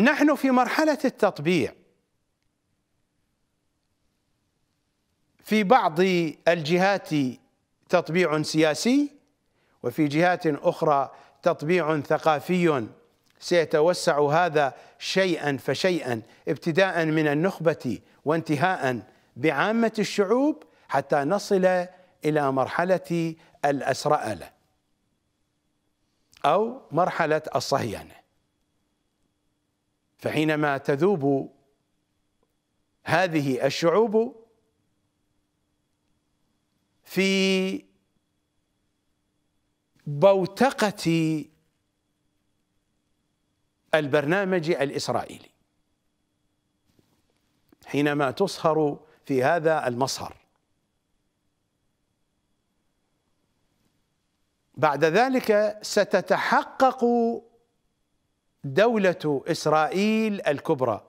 نحن في مرحلة التطبيع في بعض الجهات تطبيع سياسي وفي جهات أخرى تطبيع ثقافي سيتوسع هذا شيئا فشيئا ابتداء من النخبة وانتهاء بعامة الشعوب حتى نصل إلى مرحلة الأسرألة أو مرحلة الصهيونة فحينما تذوب هذه الشعوب في بوتقة البرنامج الإسرائيلي حينما تصهر في هذا المصهر بعد ذلك ستتحقق دولة إسرائيل الكبرى